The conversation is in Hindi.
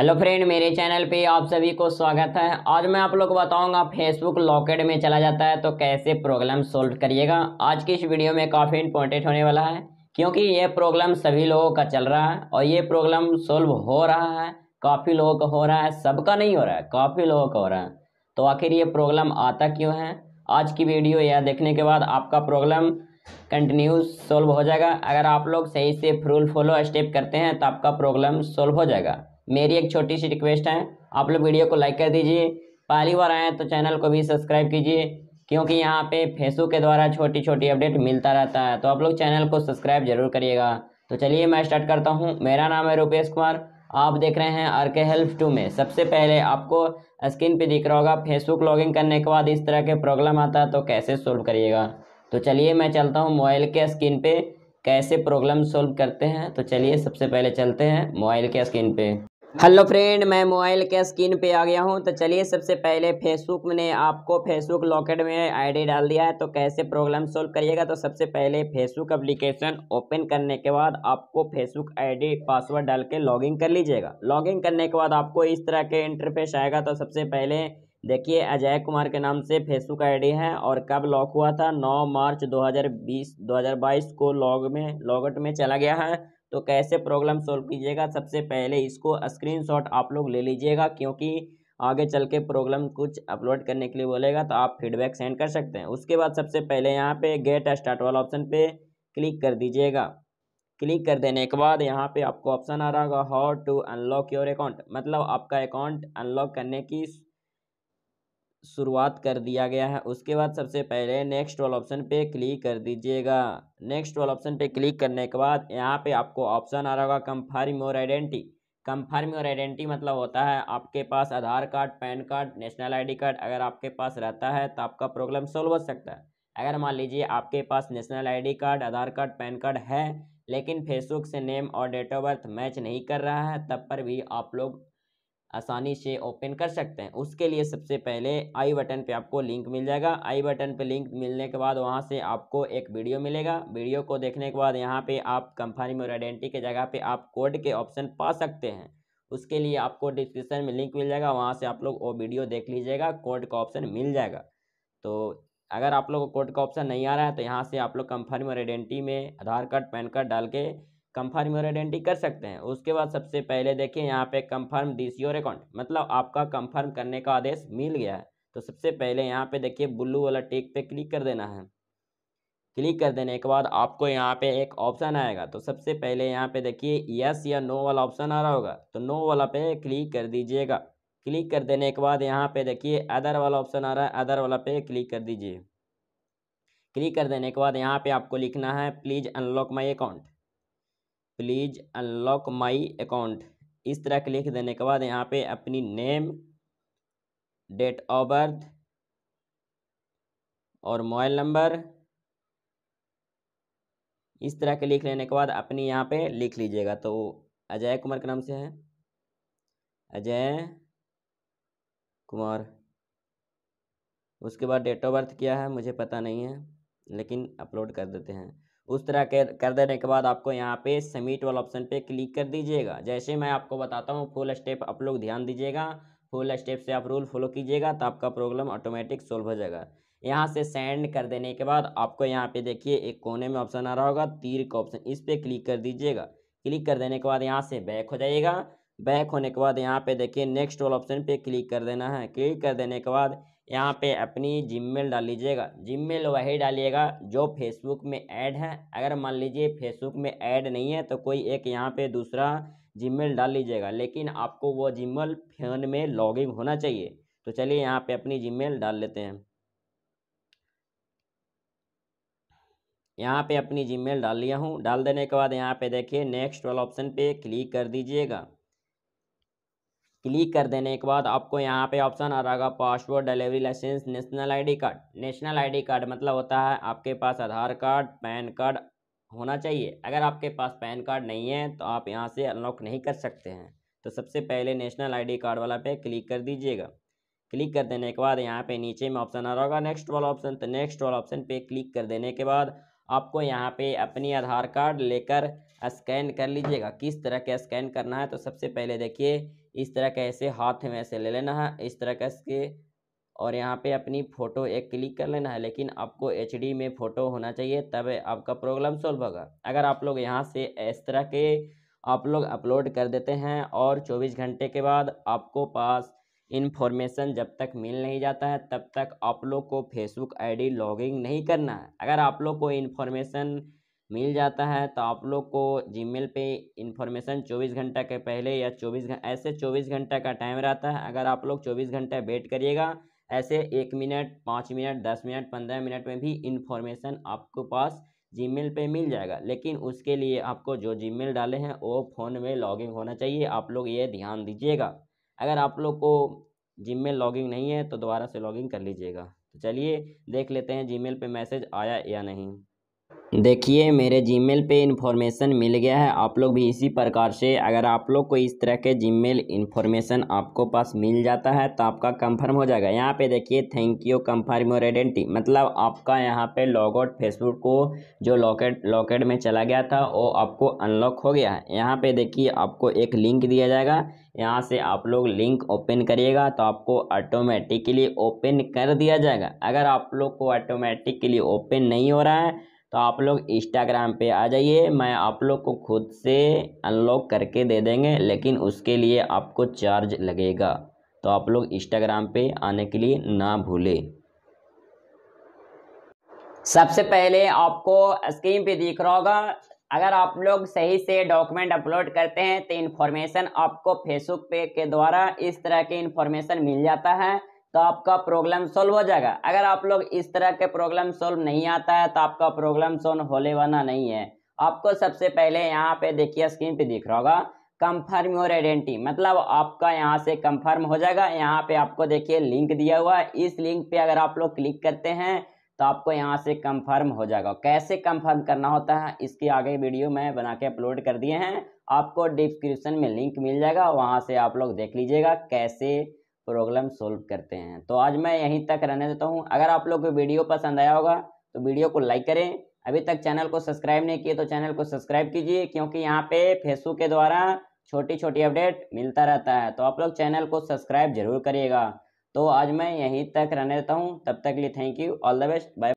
हेलो फ्रेंड मेरे चैनल पे आप सभी को स्वागत है आज मैं आप लोग को बताऊंगा फेसबुक लॉकेट में चला जाता है तो कैसे प्रॉब्लम सॉल्व करिएगा आज की इस वीडियो में काफ़ी इंपॉर्टेंट होने वाला है क्योंकि ये प्रॉब्लम सभी लोगों का चल रहा है और ये प्रॉब्लम सॉल्व हो रहा है काफ़ी लोगों का हो रहा है सबका नहीं हो रहा है काफ़ी लोगों का हो रहा है तो आखिर ये प्रॉब्लम आता क्यों है आज की वीडियो यह देखने के बाद आपका प्रॉब्लम कंटिन्यू सॉल्व हो जाएगा अगर आप लोग सही से फ्रूल फॉलो स्टेप करते हैं तो आपका प्रॉब्लम सॉल्व हो जाएगा मेरी एक छोटी सी रिक्वेस्ट है आप लोग वीडियो को लाइक कर दीजिए पहली बार आएँ तो चैनल को भी सब्सक्राइब कीजिए क्योंकि यहाँ पे फेसबुक के द्वारा छोटी छोटी अपडेट मिलता रहता है तो आप लोग चैनल को सब्सक्राइब जरूर करिएगा तो चलिए मैं स्टार्ट करता हूँ मेरा नाम है रूपेश कुमार आप देख रहे हैं आर के हेल्प टू में सबसे पहले आपको स्क्रीन पे दिख रहा होगा फेसबुक लॉगिन करने के बाद इस तरह के प्रॉब्लम आता है तो कैसे सोल्व करिएगा तो चलिए मैं चलता हूँ मोबाइल के स्क्रीन पे कैसे प्रॉब्लम सोल्व करते हैं तो चलिए सबसे पहले चलते हैं मोबाइल के स्क्रीन पे हेलो फ्रेंड मैं मोबाइल के स्क्रीन पे आ गया हूँ तो चलिए सबसे पहले फेसबुक ने आपको फेसबुक लॉकेट में आईडी डाल दिया है तो कैसे प्रॉब्लम सॉल्व करिएगा तो सबसे पहले फेसबुक एप्लीकेशन ओपन करने के बाद आपको फेसबुक आईडी पासवर्ड डाल के लॉगिन कर लीजिएगा लॉगिन करने के बाद आपको इस तरह के इंटरफेस आएगा तो सबसे पहले देखिए अजय कुमार के नाम से फेसबुक आई है और कब लॉक हुआ था नौ मार्च दो हज़ार को लॉग में लॉगट में चला गया है तो कैसे प्रॉब्लम सॉल्व कीजिएगा सबसे पहले इसको स्क्रीनशॉट आप लोग ले लीजिएगा क्योंकि आगे चल के प्रॉब्लम कुछ अपलोड करने के लिए बोलेगा तो आप फीडबैक सेंड कर सकते हैं उसके बाद सबसे पहले यहाँ पे गेट स्टार्ट वाला ऑप्शन पे क्लिक कर दीजिएगा क्लिक कर देने के बाद यहाँ पे आपको ऑप्शन आ रहा होगा how to unlock your account मतलब आपका अकाउंट अनलॉक करने की शुरुआत कर दिया गया है उसके बाद सबसे पहले नेक्स्ट वाल ऑप्शन पे क्लिक कर दीजिएगा नेक्स्ट वाल ऑप्शन पे क्लिक करने के बाद यहाँ पे आपको ऑप्शन आ रहा होगा confirm your identity confirm your identity मतलब होता है आपके पास Aadhaar card PAN card national I card अगर आपके पास रहता है तो आपका प्रॉब्लम सॉल्व हो सकता है अगर मान लीजिए आपके पास national I card Aadhaar card PAN card है लेकिन फेसबुक से नेम और डेट ऑफ बर्थ मैच नहीं कर रहा है तब पर भी आप लोग आसानी से ओपन कर सकते हैं उसके लिए सबसे पहले आई बटन पे आपको लिंक मिल जाएगा आई बटन पे लिंक मिलने के बाद वहाँ से आपको एक वीडियो मिलेगा वीडियो को देखने के बाद यहाँ पे आप कंफर्म और आइडेंटिटी के जगह पे आप कोड के ऑप्शन पा सकते हैं उसके लिए आपको डिस्क्रिप्शन में लिंक मिल जाएगा वहाँ से आप लोग वो वीडियो देख लीजिएगा कोड का ऑप्शन मिल जाएगा तो अगर आप लोग को कोड का ऑप्शन नहीं आ रहा है तो यहाँ से आप लोग कंफर्म और आइडेंटिटी में आधार कार्ड पैन कार्ड डाल के कंफर्म योर आइडेंटिटी कर सकते हैं उसके बाद सबसे पहले देखिए यहाँ पे कंफर्म दिस योर अकाउंट मतलब आपका कंफर्म करने का आदेश मिल गया है तो सबसे पहले यहाँ पे देखिए ब्लू वाला टिक पे क्लिक कर देना है क्लिक कर देने के बाद आपको यहाँ पे एक ऑप्शन आएगा तो सबसे पहले यहाँ पे देखिए यस या नो वाला ऑप्शन आ रहा होगा तो नो वाला पे क्लिक कर दीजिएगा क्लिक कर देने के बाद यहाँ पे देखिए अदर वाला ऑप्शन आ रहा है अदर वाला पे क्लिक कर दीजिए क्लिक कर देने के बाद यहाँ पे आपको लिखना है please unlock my account please unlock my account इस तरह के लिख देने के बाद यहाँ पे अपनी नेम डेट ऑफ बर्थ और मोबाइल नंबर इस तरह के लिख लेने के बाद अपनी यहाँ पे लिख लीजिएगा तो अजय कुमार के नाम से है अजय कुमार उसके बाद डेट ऑफ बर्थ क्या है मुझे पता नहीं है लेकिन अपलोड कर देते हैं उस तरह कर कर देने के बाद आपको यहाँ पे सबमिट वाला ऑप्शन पे क्लिक कर दीजिएगा जैसे मैं आपको बताता हूँ फुल स्टेप आप लोग ध्यान दीजिएगा फुल स्टेप से आप रूल फॉलो कीजिएगा तो आपका प्रॉब्लम ऑटोमेटिक सोल्व हो जाएगा यहाँ से सेंड कर देने के बाद आपको यहाँ पे देखिए एक कोने में ऑप्शन आ रहा होगा तीर का ऑप्शन इस पर क्लिक कर दीजिएगा क्लिक कर देने के बाद यहाँ से बैक हो जाइएगा बैक होने के बाद यहाँ पे देखिए नेक्स्ट वाला ऑप्शन पे क्लिक कर देना है क्लिक कर देने के बाद यहाँ पे अपनी मेल डाल लीजिएगा मेल वही डालिएगा जो फेसबुक में ऐड है अगर मान लीजिए फेसबुक में ऐड नहीं है तो कोई एक यहाँ पे दूसरा मेल डाल लीजिएगा लेकिन आपको वो जिमेल फोन में लॉगिंग होना चाहिए तो चलिए यहाँ पे अपनी मेल डाल लेते हैं यहाँ पे अपनी मेल डाल लिया हूँ डाल देने के बाद यहाँ पे देखिए नेक्स्ट वाला ऑप्शन पे क्लिक कर दीजिएगा क्लिक कर देने के बाद आपको यहाँ पे ऑप्शन आ रहा passport delivery licence national ID card national ID card मतलब होता है आपके पास आधार कार्ड पैन कार्ड होना चाहिए अगर आपके पास पैन कार्ड नहीं है तो आप यहाँ से अनलॉक नहीं कर सकते हैं तो सबसे पहले नेशनल आईडी कार्ड वाला पे क्लिक कर दीजिएगा क्लिक कर देने के बाद यहाँ पे नीचे में ऑप्शन आ रहा होगा नेक्स्ट वाला ऑप्शन तो नेक्स्ट वाला ऑप्शन पे क्लिक कर देने के बाद आपको यहाँ पे अपनी आधार कार्ड लेकर स्कैन कर लीजिएगा किस तरह का स्कैन करना है तो सबसे पहले देखिए इस तरह का ऐसे हाथ में ऐसे ले लेना है इस तरह का इसके और यहाँ पे अपनी फ़ोटो एक क्लिक कर लेना है लेकिन आपको एच में फ़ोटो होना चाहिए तब आपका प्रॉब्लम सॉल्व होगा अगर आप लोग यहाँ से इस तरह के आप लोग अपलोड कर देते हैं और 24 घंटे के बाद आपको पास इन्फॉर्मेशन जब तक मिल नहीं जाता है तब तक आप लोग को फेसबुक आईडी लॉगिंग नहीं करना है अगर आप लोग को इन्फॉर्मेशन मिल जाता है तो आप लोग को जीमेल पे इन्फॉर्मेशन 24 घंटा के पहले या 24 घंटा ऐसे 24 घंटा का टाइम रहता है अगर आप लोग 24 घंटा वेट करिएगा ऐसे एक मिनट पाँच मिनट दस मिनट पंद्रह मिनट में भी इन्फॉर्मेशन आपको पास जीमेल पे मिल जाएगा लेकिन उसके लिए आपको जो जीमेल डाले हैं वो फ़ोन में लॉगिंग होना चाहिए आप लोग ये ध्यान दीजिएगा अगर आप लोग को जी मेल लॉगिंग नहीं है तो दोबारा से लॉगिंग कर लीजिएगा तो चलिए देख लेते हैं जी मेल पर मैसेज आया या नहीं देखिए मेरे जीमेल पे इन्फॉर्मेशन मिल गया है आप लोग भी इसी प्रकार से अगर आप लोग को इस तरह के जीमेल इन्फॉर्मेशन आपको पास मिल जाता है तो आपका कंफर्म हो जाएगा यहाँ पे देखिए thank you confirm your identity मतलब आपका यहाँ पे आउट फेसबुक को जो लॉकेट लॉकेट में चला गया था वो आपको अनलॉक हो गया है यहाँ पर देखिए आपको एक लिंक दिया जाएगा यहाँ से आप लोग लिंक ओपन करिएगा तो आपको ऑटोमेटिकली ओपन कर दिया जाएगा अगर आप लोग को ऑटोमेटिकली ओपन नहीं हो रहा है तो आप लोग इंस्टाग्राम पे आ जाइए मैं आप लोग को खुद से अनलॉक करके दे देंगे लेकिन उसके लिए आपको चार्ज लगेगा तो आप लोग इंस्टाग्राम पे आने के लिए ना भूलें सबसे पहले आपको स्क्रीन पे दिख रहा होगा अगर आप लोग सही से डॉक्यूमेंट अपलोड करते हैं तो इन्फॉर्मेशन आपको फेसबुक पे के द्वारा इस तरह के इन्फॉर्मेशन मिल जाता है तो आपका प्रॉब्लम सॉल्व हो जाएगा अगर आप लोग इस तरह के प्रॉब्लम सॉल्व नहीं आता है तो आपका प्रॉब्लम सॉल्व होने वाला नहीं है आपको सबसे पहले यहाँ पे देखिए स्क्रीन पे दिख रहा होगा कंफर्म योर आइडेंटिटी मतलब आपका यहाँ से कंफर्म हो जाएगा यहाँ पे आपको देखिए लिंक दिया हुआ है इस लिंक पे अगर आप लोग क्लिक करते हैं तो आपको यहाँ से कंफर्म हो जाएगा कैसे कंफर्म करना होता है इसकी आगे वीडियो मैं बना के अपलोड कर दिए हैं आपको डिस्क्रिप्शन में लिंक मिल जाएगा वहाँ से आप लोग देख लीजिएगा कैसे प्रॉब्लम सॉल्व करते हैं तो आज मैं यहीं तक रहने देता हूँ अगर आप लोग को वीडियो पसंद आया होगा तो वीडियो को लाइक करें अभी तक चैनल को सब्सक्राइब नहीं किए तो चैनल को सब्सक्राइब कीजिए क्योंकि यहाँ पे फेसबुक के द्वारा छोटी छोटी अपडेट मिलता रहता है तो आप लोग चैनल को सब्सक्राइब जरूर करिएगा तो आज मैं यहीं तक रहने देता हूँ तब तक लिए thank you all the best bye